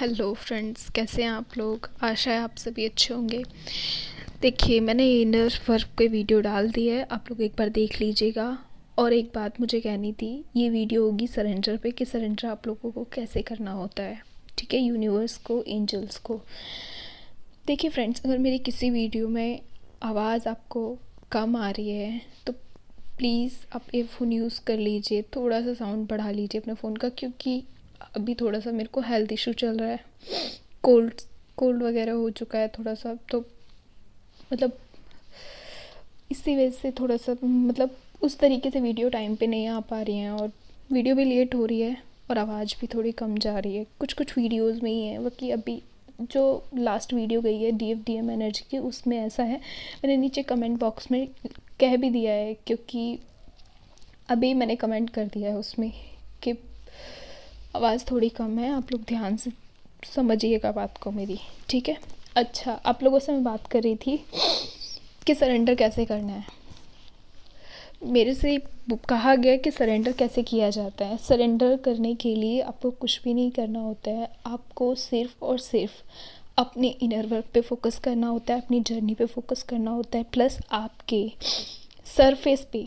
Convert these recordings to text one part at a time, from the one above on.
hello friends कैसे हैं आप लोग आशा है आप सभी अच्छे होंगे देखिए मैंने इनर वर्क के वीडियो डाल दी है आप लोग एक बार देख लीजिएगा और एक बात मुझे कहनी थी ये वीडियो होगी सरेंडर पे कि सरेंडर आप लोगों को कैसे करना होता है ठीक है यूनिवर्स को एंजल्स को देखिए फ्रेंड्स अगर मेरी किसी वीडियो में आवाज़ आपको कम आ रही है तो प्लीज़ आप एयरफोन यूज़ कर लीजिए थोड़ा सा साउंड बढ़ा लीजिए अपने फ़ोन का क्योंकि अभी थोड़ा सा मेरे को हेल्थ इशू चल रहा है कोल्ड कोल्ड वगैरह हो चुका है थोड़ा सा तो मतलब इसी वजह से थोड़ा सा मतलब उस तरीके से वीडियो टाइम पे नहीं आ पा रही हैं और वीडियो भी लेट हो रही है और आवाज़ भी थोड़ी कम जा रही है कुछ कुछ वीडियोस में ही है बाकी अभी जो लास्ट वीडियो गई है D F D M energy की उसमें ऐसा है मैंने नीचे कमेंट बॉक्स में कह भी दिया है क्योंकि अभी मैंने कमेंट कर दिया है उसमें कि आवाज़ थोड़ी कम है आप लोग ध्यान से समझिएगा बात को मेरी ठीक है अच्छा आप लोगों से मैं बात कर रही थी कि सरेंडर कैसे करना है मेरे से कहा गया कि सरेंडर कैसे किया जाता है सरेंडर करने के लिए आपको कुछ भी नहीं करना होता है आपको सिर्फ और सिर्फ अपने इनर वर्क पे फोकस करना होता है अपनी जर्नी पे फोकस करना होता है प्लस आपके सरफेस पे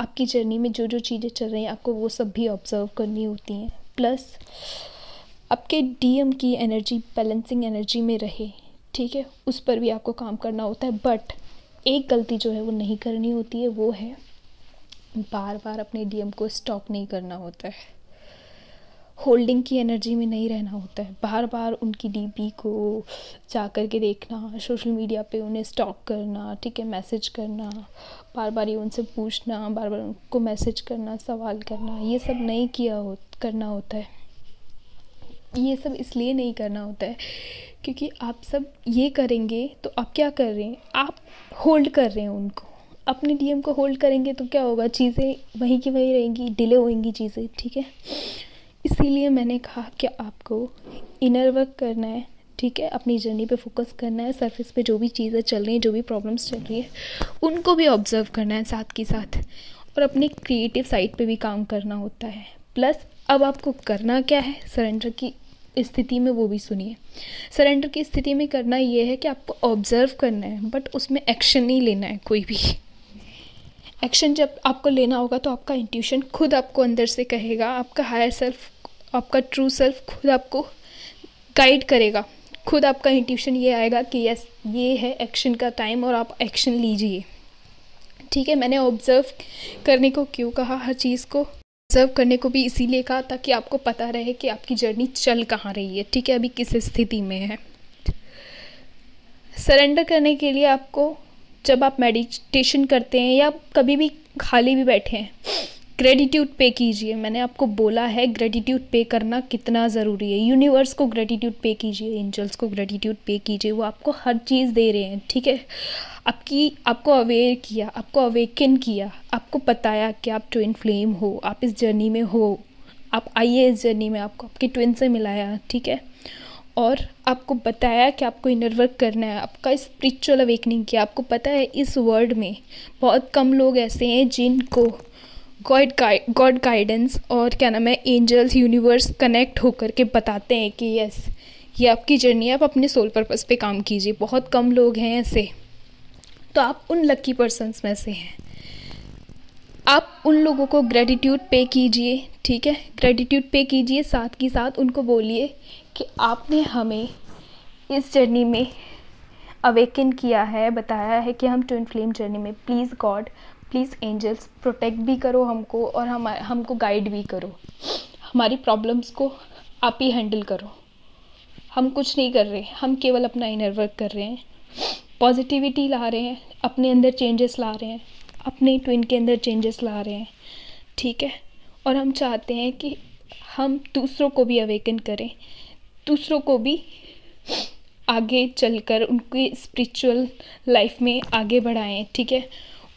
आपकी जर्नी में जो जो चीज़ें चल रही हैं आपको वो सब भी ऑब्जर्व करनी होती हैं प्लस आपके डीएम की एनर्जी बैलेंसिंग एनर्जी में रहे ठीक है उस पर भी आपको काम करना होता है बट एक गलती जो है वो नहीं करनी होती है वो है बार बार अपने डीएम को स्टॉक नहीं करना होता है होल्डिंग की एनर्जी में नहीं रहना होता है बार बार उनकी डीपी को जा कर के देखना सोशल मीडिया पे उन्हें स्टॉक करना ठीक है मैसेज करना बार बार ये उनसे पूछना बार बार उनको मैसेज करना सवाल करना ये सब नहीं किया हो करना होता है ये सब इसलिए नहीं करना होता है क्योंकि आप सब ये करेंगे तो आप क्या कर रहे हैं आप होल्ड कर रहे हैं उनको अपने डीएम को होल्ड करेंगे तो क्या होगा चीज़ें वहीं की वहीं रहेंगी डिले होंगी चीज़ें ठीक है इसीलिए मैंने कहा कि आपको इनर वर्क करना है ठीक है अपनी जर्नी पे फोकस करना है सरफेस पे जो भी चीज़ें चल रही हैं जो भी प्रॉब्लम्स चल रही है उनको भी ऑब्जर्व करना है साथ के साथ और अपने क्रिएटिव साइड पे भी काम करना होता है प्लस अब आपको करना क्या है सरेंडर की स्थिति में वो भी सुनिए सरेंडर की स्थिति में करना ये है कि आपको ऑब्जर्व करना है बट उसमें एक्शन नहीं लेना है कोई भी एक्शन जब आपको लेना होगा तो आपका इंट्यूशन खुद आपको अंदर से कहेगा आपका हायर सेल्फ आपका ट्रू सेल्फ खुद आपको गाइड करेगा खुद आपका इंट्यूशन ये आएगा कि यस ये है एक्शन का टाइम और आप एक्शन लीजिए ठीक है मैंने ऑब्ज़र्व करने को क्यों कहा हर चीज़ को ऑब्ज़र्व करने को भी इसीलिए कहा ताकि आपको पता रहे कि आपकी जर्नी चल कहाँ रही है ठीक है अभी किस स्थिति में है सरेंडर करने के लिए आपको जब आप मेडिटेशन करते हैं या कभी भी खाली भी बैठे हैं ग्रेटिट्यूड पे कीजिए मैंने आपको बोला है ग्रेटिट्यूड पे करना कितना ज़रूरी है यूनिवर्स को ग्रेटिट्यूड पे कीजिए एंजल्स को ग्रेटिट्यूड पे कीजिए वो आपको हर चीज़ दे रहे हैं ठीक है आपकी आपको अवेयर किया आपको अवेकन किया आपको बताया कि आप ट्विन फ्लेम हो आप इस जर्नी में हो आप आइए इस जर्नी में आपको आपके ट्विन से मिलाया ठीक है और आपको बताया कि आपको इनर वर्क करना है आपका स्पिरिचुअल अवेकनिंग किया आपको पता है इस वर्ल्ड में बहुत कम लोग ऐसे हैं जिनको गॉड गाइड गॉड गाइडेंस और क्या नाम है एंजल्स यूनिवर्स कनेक्ट होकर के बताते हैं कि यस ये आपकी जर्नी है आप अपने सोल पर्पज़ पे काम कीजिए बहुत कम लोग हैं ऐसे तो आप उन लक्की पर्सनस में से हैं आप उन लोगों को ग्रेटिट्यूड पे कीजिए ठीक है ग्रेटिट्यूड पे कीजिए साथ के साथ उनको बोलिए कि आपने हमें इस जर्नी में अवेकन किया है बताया है कि हम ट्विन फ्लेम जर्नी में please God please angels protect भी करो हमको और हम हमको गाइड भी करो हमारी प्रॉब्लम्स को आप ही हैंडल करो हम कुछ नहीं कर रहे हम केवल अपना इनर वर्क कर रहे हैं पॉजिटिविटी ला रहे हैं अपने अंदर चेंजेस ला रहे हैं अपने ट्विन के अंदर चेंजेस ला रहे हैं ठीक है और हम चाहते हैं कि हम दूसरों को भी अवेकन करें दूसरों को भी आगे चलकर उनके स्पिरिचुअल लाइफ में आगे बढ़ाएं ठीक है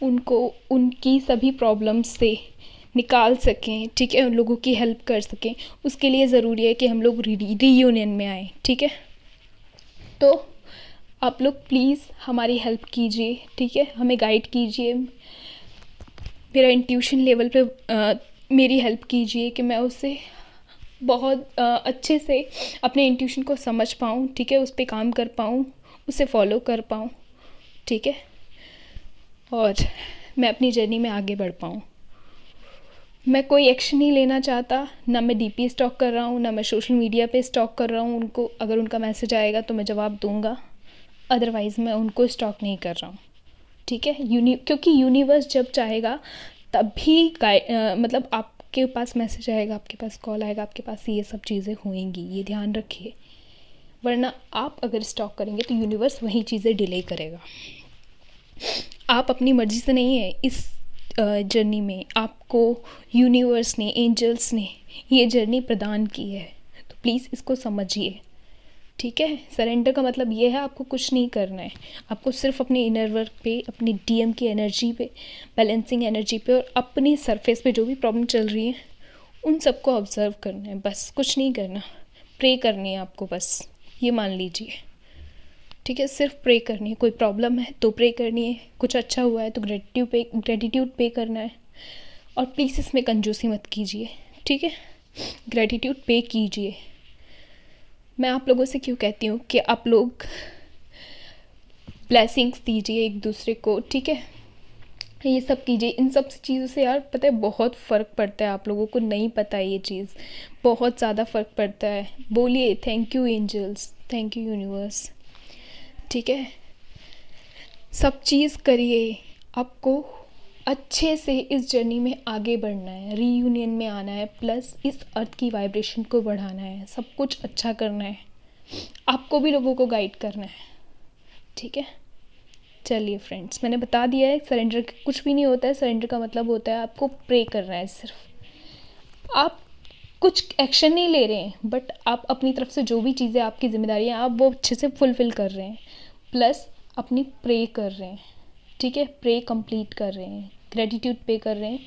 उनको उनकी सभी प्रॉब्लम्स से निकाल सकें ठीक है उन लोगों की हेल्प कर सकें उसके लिए ज़रूरी है कि हम लोग री रीयूनियन में आएँ ठीक है तो आप लोग प्लीज़ हमारी हेल्प कीजिए ठीक है हमें गाइड कीजिए मेरा इंट्यूशन लेवल पे आ, मेरी हेल्प कीजिए कि मैं उसे बहुत आ, अच्छे से अपने इंट्यूशन को समझ पाऊँ ठीक है उस पर काम कर पाऊँ उसे फॉलो कर पाऊँ ठीक है और मैं अपनी जर्नी में आगे बढ़ पाऊँ मैं कोई एक्शन नहीं लेना चाहता ना मैं डीपी स्टॉक कर रहा हूँ ना मैं सोशल मीडिया पे स्टॉक कर रहा हूँ उनको अगर उनका मैसेज आएगा तो मैं जवाब दूँगा अदरवाइज़ मैं उनको स्टॉक नहीं कर रहा हूँ ठीक है यूनि क्योंकि यूनिवर्स जब चाहेगा तब भी गाइड मतलब आपके पास मैसेज आएगा आपके पास कॉल आएगा आपके पास ये सब चीज़ें होंगी ये ध्यान रखिए वरना आप अगर स्टॉक करेंगे तो यूनिवर्स वही चीज़ें डिले करेगा आप अपनी मर्जी से नहीं है इस जर्नी में आपको यूनिवर्स ने एंजल्स ने ये जर्नी प्रदान की है तो प्लीज़ इसको समझिए ठीक है सरेंडर का मतलब ये है आपको कुछ नहीं करना है आपको सिर्फ अपने इनर वर्क पे अपनी डीएम की एनर्जी पे बैलेंसिंग एनर्जी पे और अपने सरफेस पे जो भी प्रॉब्लम चल रही है उन सबको ऑब्जर्व करना है बस कुछ नहीं करना प्रे करनी है आपको बस ये मान लीजिए ठीक है सिर्फ प्रे करनी है कोई प्रॉब्लम है तो प्रे करनी है कुछ अच्छा हुआ है तो ग्रेटिट्यू पे ग्रेटिट्यूड पे करना है और प्लीज़ इसमें कंजूसी मत कीजिए ठीक है ग्रेटिट्यूड पे कीजिए मैं आप लोगों से क्यों कहती हूँ कि आप लोग ब्लेसिंग्स दीजिए एक दूसरे को ठीक है ये सब कीजिए इन सब चीज़ों से यार पता है बहुत फ़र्क पड़ता है आप लोगों को नहीं पता ये चीज़ बहुत ज़्यादा फ़र्क पड़ता है बोलिए thank you angels thank you universe ठीक है सब चीज़ करिए आपको अच्छे से इस जर्नी में आगे बढ़ना है रीयूनियन में आना है प्लस इस अर्थ की वाइब्रेशन को बढ़ाना है सब कुछ अच्छा करना है आपको भी लोगों को गाइड करना है ठीक है चलिए फ्रेंड्स मैंने बता दिया है सरेंडर कुछ भी नहीं होता है सरेंडर का मतलब होता है आपको प्रे करना है सिर्फ आप कुछ एक्शन नहीं ले रहे हैं बट आप अपनी तरफ से जो भी चीज़ें आपकी जिम्मेदारी हैं आप वो अच्छे से फुलफ़िल कर रहे हैं प्लस अपनी प्रे कर रहे हैं ठीक है प्रे कंप्लीट कर रहे हैं ग्रेटिट्यूड पे कर रहे हैं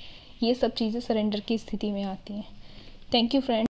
ये सब चीज़ें सरेंडर की स्थिति में आती हैं थैंक यू फ्रेंड